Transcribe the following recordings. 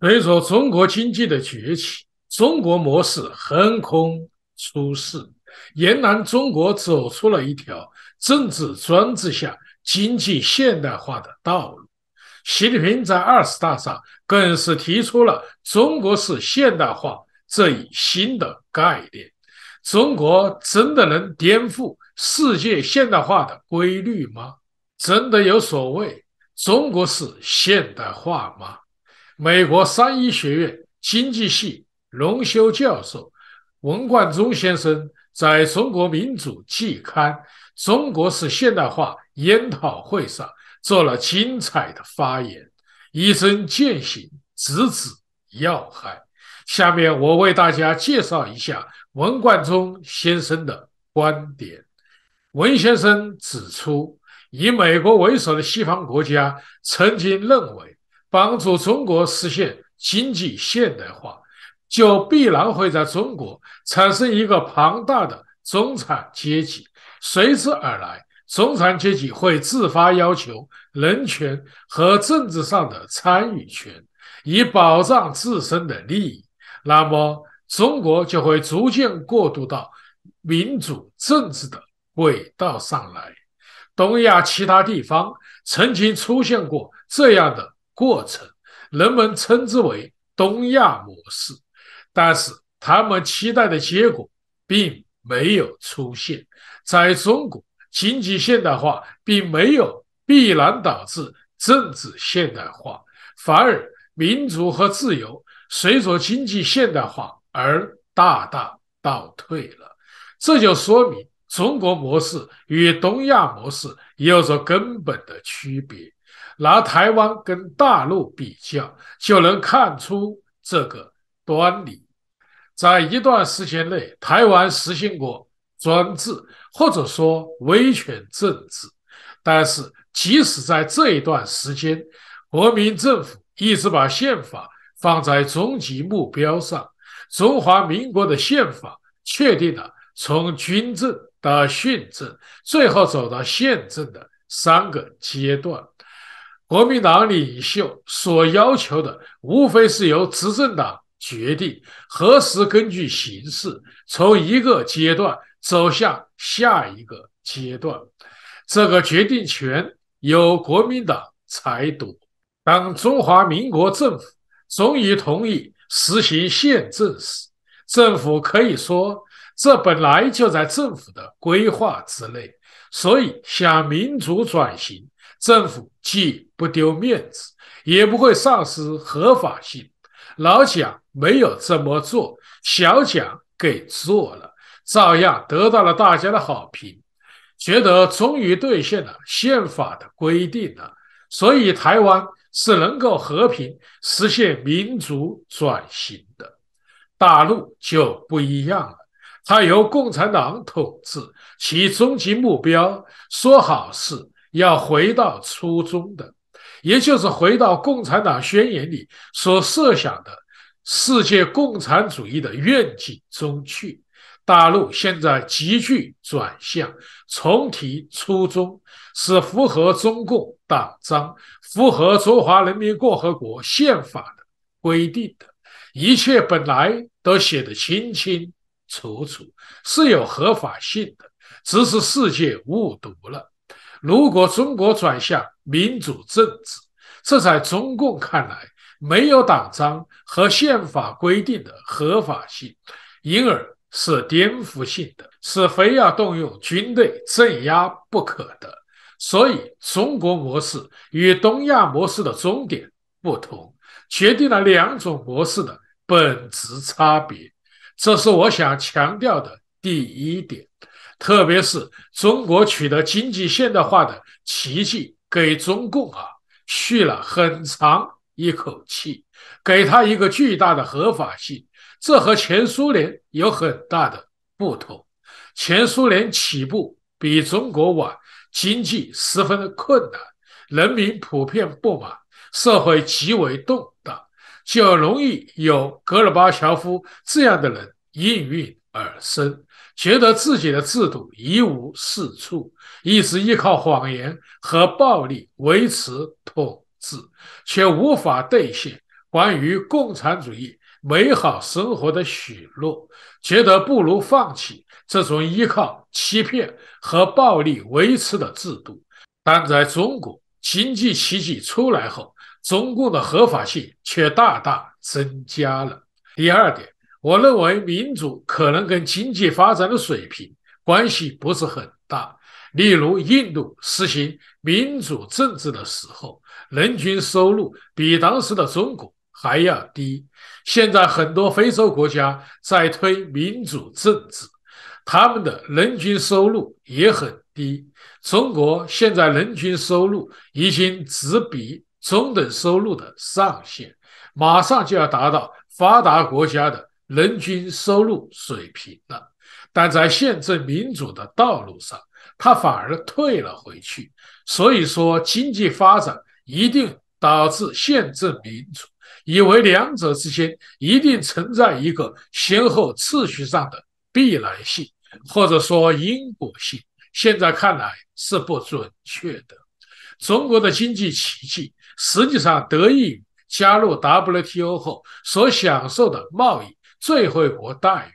所以说，中国经济的崛起，中国模式横空出世，沿南中国走出了一条政治专制下经济现代化的道路。习近平在二十大上更是提出了“中国式现代化”这一新的概念。中国真的能颠覆世界现代化的规律吗？真的有所谓“中国式现代化”吗？美国三一学院经济系荣休教授文冠中先生在中国民主季刊“中国式现代化”研讨会上做了精彩的发言，一针见血，直指要害。下面我为大家介绍一下文冠中先生的观点。文先生指出，以美国为首的西方国家曾经认为。帮助中国实现经济现代化，就必然会在中国产生一个庞大的中产阶级。随之而来，中产阶级会自发要求人权和政治上的参与权，以保障自身的利益。那么，中国就会逐渐过渡到民主政治的轨道上来。东亚其他地方曾经出现过这样的。过程，人们称之为东亚模式，但是他们期待的结果并没有出现。在中国，经济现代化并没有必然导致政治现代化，反而民族和自由随着经济现代化而大大倒退了。这就说明，中国模式与东亚模式有着根本的区别。拿台湾跟大陆比较，就能看出这个端倪。在一段时间内，台湾实行过专制，或者说威权政治。但是，即使在这一段时间，国民政府一直把宪法放在终极目标上。中华民国的宪法确定了从军政到训政，最后走到宪政的三个阶段。国民党领袖所要求的，无非是由执政党决定何时根据形势从一个阶段走向下一个阶段。这个决定权由国民党裁夺。当中华民国政府终于同意实行宪政时，政府可以说这本来就在政府的规划之内。所以，向民主转型。政府既不丢面子，也不会丧失合法性。老蒋没有这么做，小蒋给做了，照样得到了大家的好评，觉得终于兑现了宪法的规定了。所以，台湾是能够和平实现民族转型的，大陆就不一样了。它由共产党统治，其终极目标说好是。要回到初衷的，也就是回到《共产党宣言》里所设想的世界共产主义的愿景中去。大陆现在急剧转向，重提初衷，是符合中共党章、符合《中华人民共和国宪法》的规定的。一切本来都写得清清楚楚，是有合法性的，只是世界误读了。如果中国转向民主政治，这在中共看来没有党章和宪法规定的合法性，因而是颠覆性的，是非要动用军队镇压不可的。所以，中国模式与东亚模式的终点不同，决定了两种模式的本质差别。这是我想强调的第一点。特别是中国取得经济现代化的奇迹，给中共啊续了很长一口气，给他一个巨大的合法性。这和前苏联有很大的不同。前苏联起步比中国晚，经济十分的困难，人民普遍不满，社会极为动荡，就容易有戈尔巴乔夫这样的人应运而生。觉得自己的制度一无是处，一直依靠谎言和暴力维持统治，却无法兑现关于共产主义美好生活的许诺，觉得不如放弃这种依靠欺骗和暴力维持的制度。但在中国经济奇迹出来后，中共的合法性却大大增加了。第二点。我认为民主可能跟经济发展的水平关系不是很大。例如，印度实行民主政治的时候，人均收入比当时的中国还要低。现在很多非洲国家在推民主政治，他们的人均收入也很低。中国现在人均收入已经只比中等收入的上限，马上就要达到发达国家的。人均收入水平了，但在宪政民主的道路上，他反而退了回去。所以说，经济发展一定导致宪政民主，以为两者之间一定存在一个先后次序上的必然性，或者说因果性。现在看来是不准确的。中国的经济奇迹实际上得益于加入 WTO 后所享受的贸易。最惠国待遇，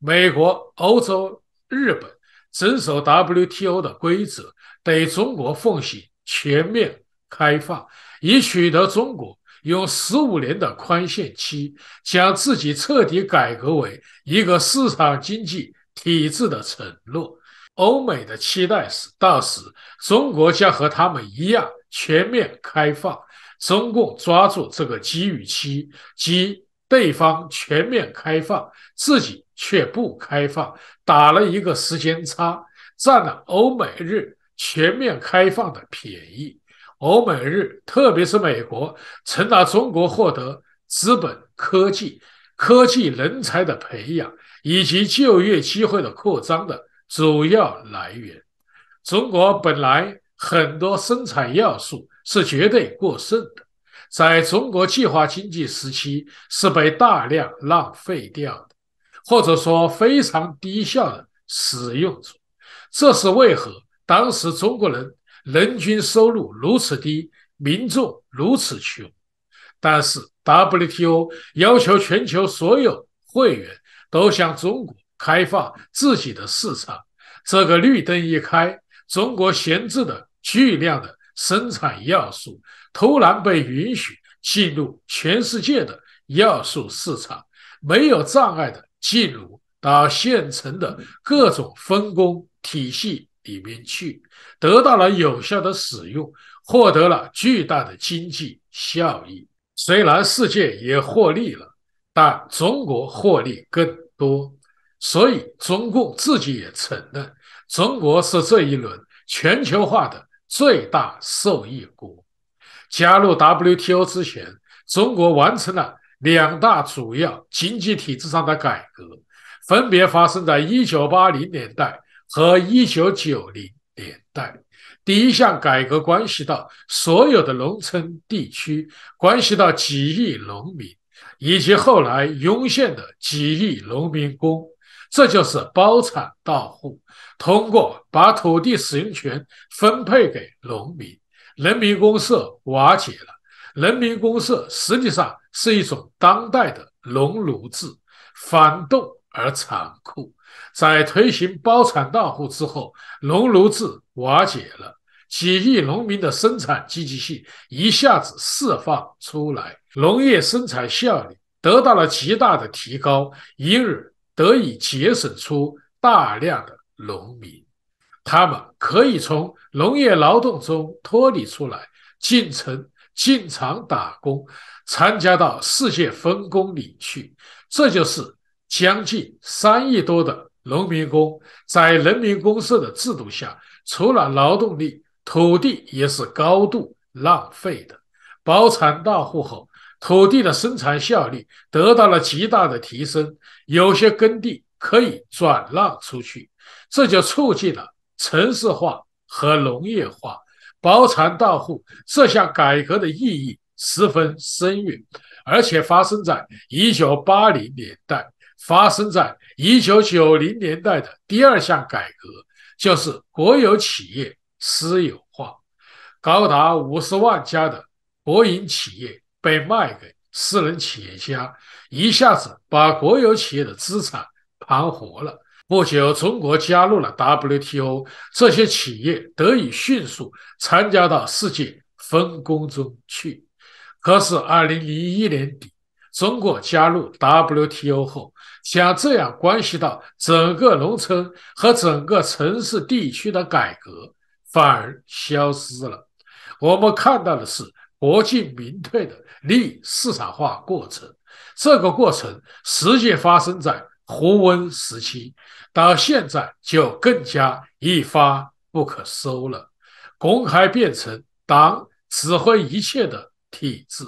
美国、欧洲、日本遵守 WTO 的规则，对中国奉行全面开放，以取得中国用十五年的宽限期，将自己彻底改革为一个市场经济体制的承诺。欧美的期待是，到时中国将和他们一样全面开放。中共抓住这个机遇期即对方全面开放，自己却不开放，打了一个时间差，占了欧美日全面开放的便宜。欧美日，特别是美国，成了中国获得资本、科技、科技人才的培养以及就业机会的扩张的主要来源。中国本来很多生产要素是绝对过剩的。在中国计划经济时期是被大量浪费掉的，或者说非常低效的使用着。这是为何？当时中国人人均收入如此低，民众如此穷。但是 WTO 要求全球所有会员都向中国开放自己的市场，这个绿灯一开，中国闲置的巨量的。生产要素突然被允许进入全世界的要素市场，没有障碍的进入到现成的各种分工体系里面去，得到了有效的使用，获得了巨大的经济效益。虽然世界也获利了，但中国获利更多。所以，中共自己也承认，中国是这一轮全球化的。最大受益国。加入 WTO 之前，中国完成了两大主要经济体制上的改革，分别发生在1980年代和1990年代。第一项改革关系到所有的农村地区，关系到几亿农民，以及后来涌现的几亿农民工。这就是包产到户，通过把土地使用权分配给农民，人民公社瓦解了。人民公社实际上是一种当代的农奴制，反动而残酷。在推行包产到户之后，农奴制瓦解了，几亿农民的生产积极性一下子释放出来，农业生产效率得到了极大的提高。因而得以节省出大量的农民，他们可以从农业劳动中脱离出来，进城进厂打工，参加到世界分工里去。这就是将近三亿多的农民工在人民公社的制度下，除了劳动力，土地也是高度浪费的，包产到户后。土地的生产效率得到了极大的提升，有些耕地可以转让出去，这就促进了城市化和农业化。包产到户这项改革的意义十分深远，而且发生在一九八零年代。发生在一九九零年代的第二项改革就是国有企业私有化，高达五十万家的国营企业。被卖给私人企业家，一下子把国有企业的资产盘活了。不久，中国加入了 WTO，这些企业得以迅速参加到世界分工中去。可是，二零零一年底，中国加入 WTO 后，像这样关系到整个农村和整个城市地区的改革反而消失了。我们看到的是。国进民退的逆市场化过程，这个过程实际发生在胡温时期，到现在就更加一发不可收了。公开变成党指挥一切的体制，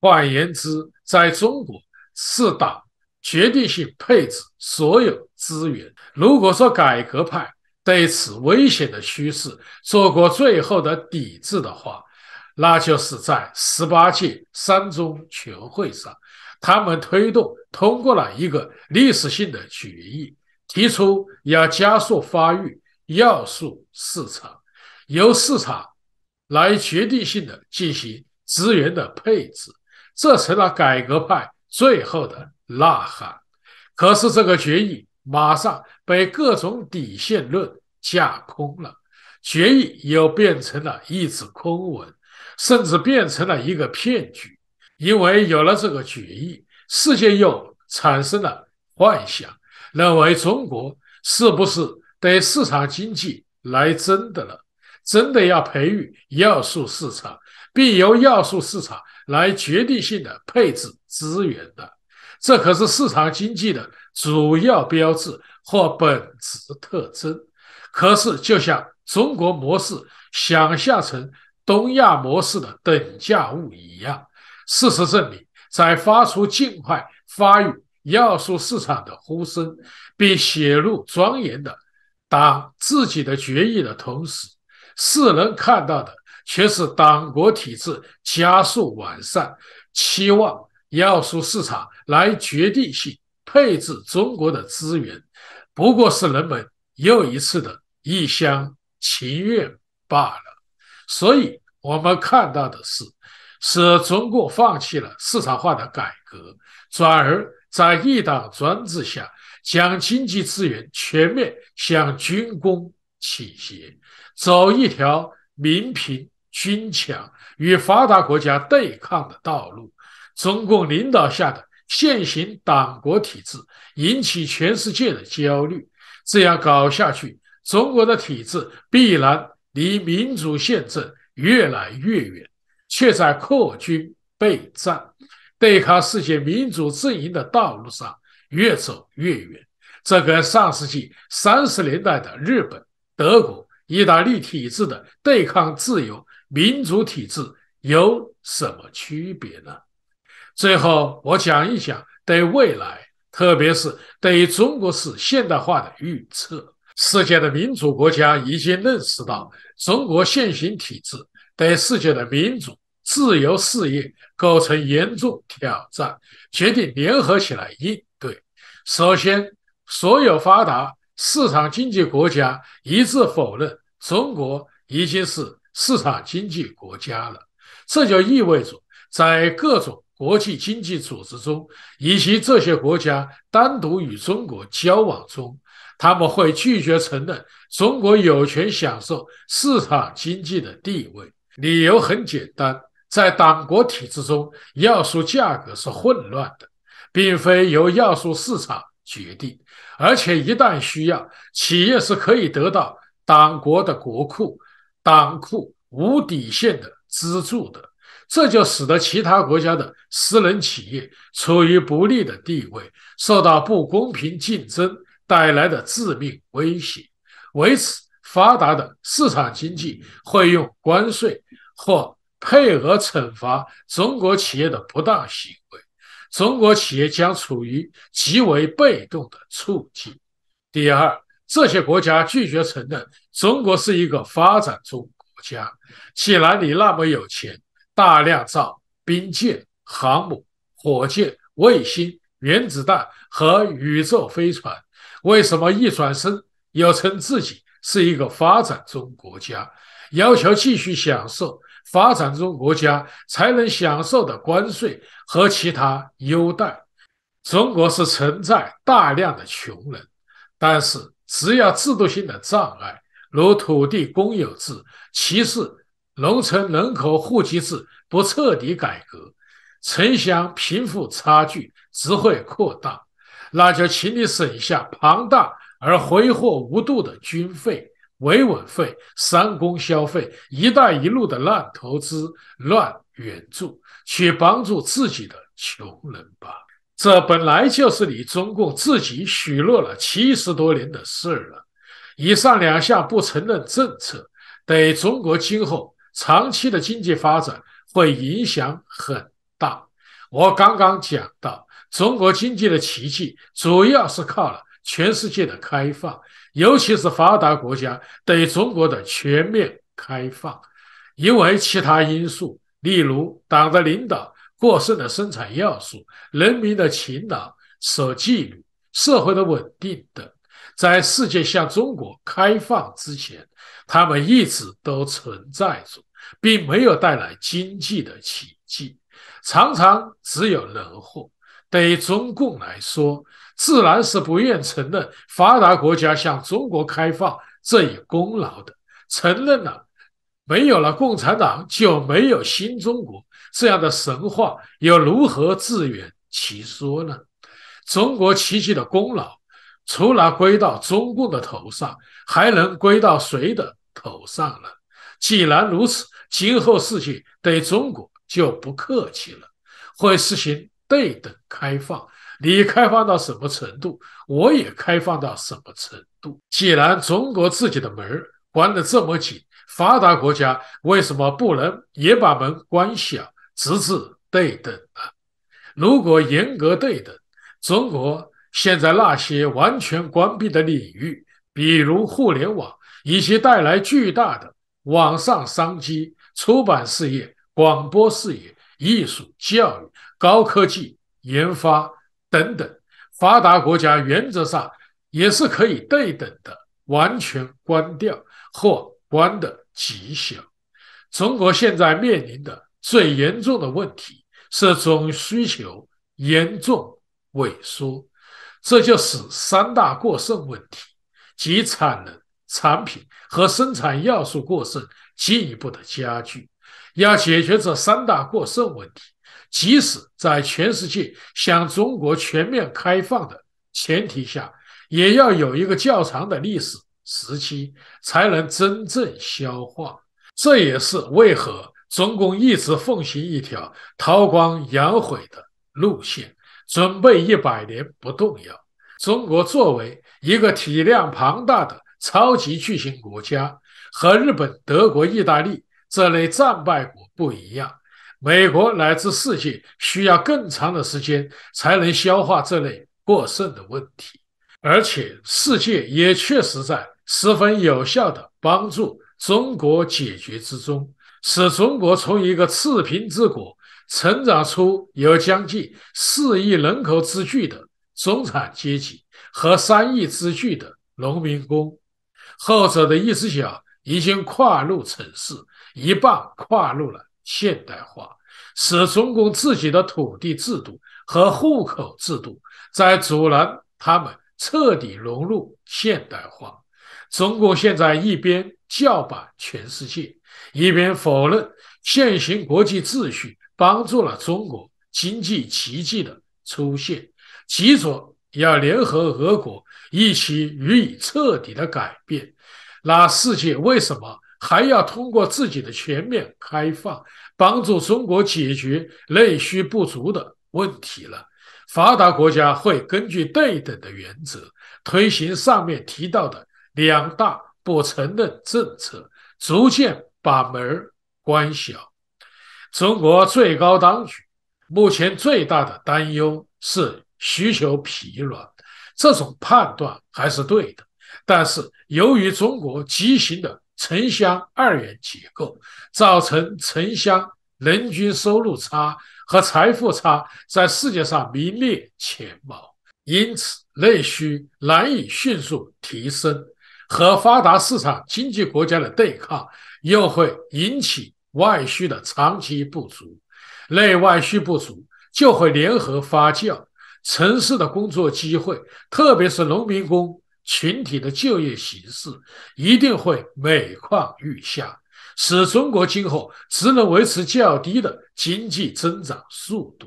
换言之，在中国是党决定性配置所有资源。如果说改革派对此危险的趋势做过最后的抵制的话，那就是在十八届三中全会上，他们推动通过了一个历史性的决议，提出要加速发育要素市场，由市场来决定性的进行资源的配置，这成了改革派最后的呐喊。可是，这个决议马上被各种底线论架空了，决议又变成了一纸空文。甚至变成了一个骗局，因为有了这个决议，世界又产生了幻想，认为中国是不是对市场经济来真的了？真的要培育要素市场，并由要素市场来决定性的配置资源的？这可是市场经济的主要标志或本质特征。可是，就像中国模式想象成。东亚模式的等价物一样，事实证明，在发出尽快发育要素市场的呼声，并写入庄严的党自己的决议的同时，世人看到的却是党国体制加速完善，期望要素市场来决定性配置中国的资源，不过是人们又一次的一厢情愿罢了。所以我们看到的是，使中国放弃了市场化的改革，转而在一党专制下将经济资源全面向军工倾斜，走一条民贫军强与发达国家对抗的道路。中共领导下的现行党国体制引起全世界的焦虑。这样搞下去，中国的体制必然。离民主宪政越来越远，却在扩军备战、对抗世界民主阵营的道路上越走越远。这跟上世纪三十年代的日本、德国、意大利体制的对抗自由民主体制有什么区别呢？最后，我讲一讲对未来，特别是对中国式现代化的预测。世界的民主国家已经认识到，中国现行体制对世界的民主自由事业构成严重挑战，决定联合起来应对。首先，所有发达市场经济国家一致否认中国已经是市场经济国家了。这就意味着，在各种国际经济组织中，以及这些国家单独与中国交往中。他们会拒绝承认中国有权享受市场经济的地位。理由很简单，在党国体制中，要素价格是混乱的，并非由要素市场决定。而且，一旦需要，企业是可以得到党国的国库、党库无底线的资助的。这就使得其他国家的私人企业处于不利的地位，受到不公平竞争。带来的致命威胁，为此，发达的市场经济会用关税或配额惩罚中国企业的不当行为，中国企业将处于极为被动的处境。第二，这些国家拒绝承认中国是一个发展中国家。既然你那么有钱，大量造兵舰、航母、火箭、卫星、原子弹和宇宙飞船。为什么一转身要称自己是一个发展中国家，要求继续享受发展中国家才能享受的关税和其他优待？中国是存在大量的穷人，但是只要制度性的障碍，如土地公有制、歧视、农村人口户籍制不彻底改革，城乡贫富差距只会扩大。那就请你省下庞大而挥霍无度的军费、维稳费、三公消费、一带一路的乱投资、乱援助，去帮助自己的穷人吧。这本来就是你中共自己许诺了七十多年的事了。以上两项不承认政策，对中国今后长期的经济发展会影响很大。我刚刚讲到。中国经济的奇迹主要是靠了全世界的开放，尤其是发达国家对中国的全面开放。因为其他因素，例如党的领导、过剩的生产要素、人民的勤劳、守纪律、社会的稳定等，在世界向中国开放之前，他们一直都存在着，并没有带来经济的奇迹，常常只有惹祸。对于中共来说，自然是不愿承认发达国家向中国开放这一功劳的。承认了，没有了共产党就没有新中国这样的神话，又如何自圆其说呢？中国奇迹的功劳，除了归到中共的头上，还能归到谁的头上呢？既然如此，今后世界对中国就不客气了，会实行。对等开放，你开放到什么程度，我也开放到什么程度。既然中国自己的门关得这么紧，发达国家为什么不能也把门关小？直至对等呢？如果严格对等，中国现在那些完全关闭的领域，比如互联网，以及带来巨大的网上商机、出版事业、广播事业。艺术教育、高科技研发等等，发达国家原则上也是可以对等的，完全关掉或关的极小。中国现在面临的最严重的问题是总需求严重萎缩，这就使三大过剩问题，即产能、产品和生产要素过剩进一步的加剧。要解决这三大过剩问题，即使在全世界向中国全面开放的前提下，也要有一个较长的历史时期才能真正消化。这也是为何中共一直奉行一条韬光养晦的路线，准备一百年不动摇。中国作为一个体量庞大的超级巨型国家，和日本、德国、意大利。这类战败国不一样，美国乃至世界需要更长的时间才能消化这类过剩的问题，而且世界也确实在十分有效的帮助中国解决之中，使中国从一个赤贫之国成长出有将近四亿人口之巨的中产阶级和三亿之巨的农民工，后者的意思想已经跨入城市。一半跨入了现代化，使中共自己的土地制度和户口制度在阻拦他们彻底融入现代化。中国现在一边叫板全世界，一边否认现行国际秩序帮助了中国经济奇迹的出现，急着要联合俄国一起予以彻底的改变。那世界为什么？还要通过自己的全面开放，帮助中国解决内需不足的问题了。发达国家会根据对等的原则，推行上面提到的两大不承认政策，逐渐把门关小。中国最高当局目前最大的担忧是需求疲软，这种判断还是对的。但是由于中国畸形的城乡二元结构造成城乡人均收入差和财富差在世界上名列前茅，因此内需难以迅速提升，和发达市场经济国家的对抗又会引起外需的长期不足，内外需不足就会联合发酵，城市的工作机会，特别是农民工。群体的就业形势一定会每况愈下，使中国今后只能维持较低的经济增长速度。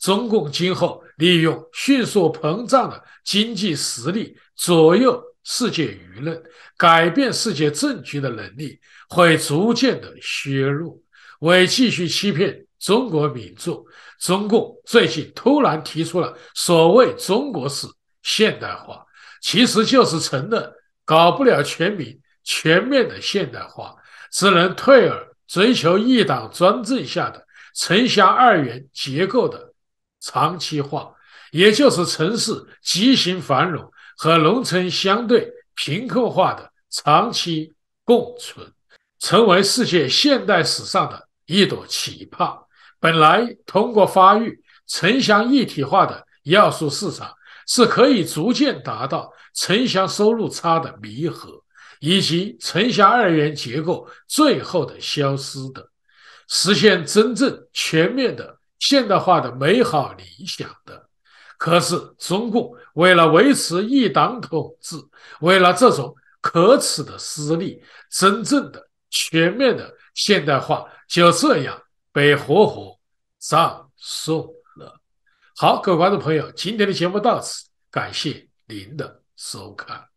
中共今后利用迅速膨胀的经济实力左右世界舆论、改变世界政局的能力会逐渐的削弱。为继续欺骗中国民众，中共最近突然提出了所谓“中国式现代化”。其实就是承认搞不了全民全面的现代化，只能退而追求一党专政下的城乡二元结构的长期化，也就是城市畸形繁荣和农村相对贫困化的长期共存，成为世界现代史上的一朵奇葩。本来通过发育城乡一体化的要素市场。是可以逐渐达到城乡收入差的弥合，以及城乡二元结构最后的消失的，实现真正全面的现代化的美好理想的。可是，中共为了维持一党统治，为了这种可耻的私利，真正的全面的现代化就这样被活活葬送。好，各位观众朋友，今天的节目到此，感谢您的收看。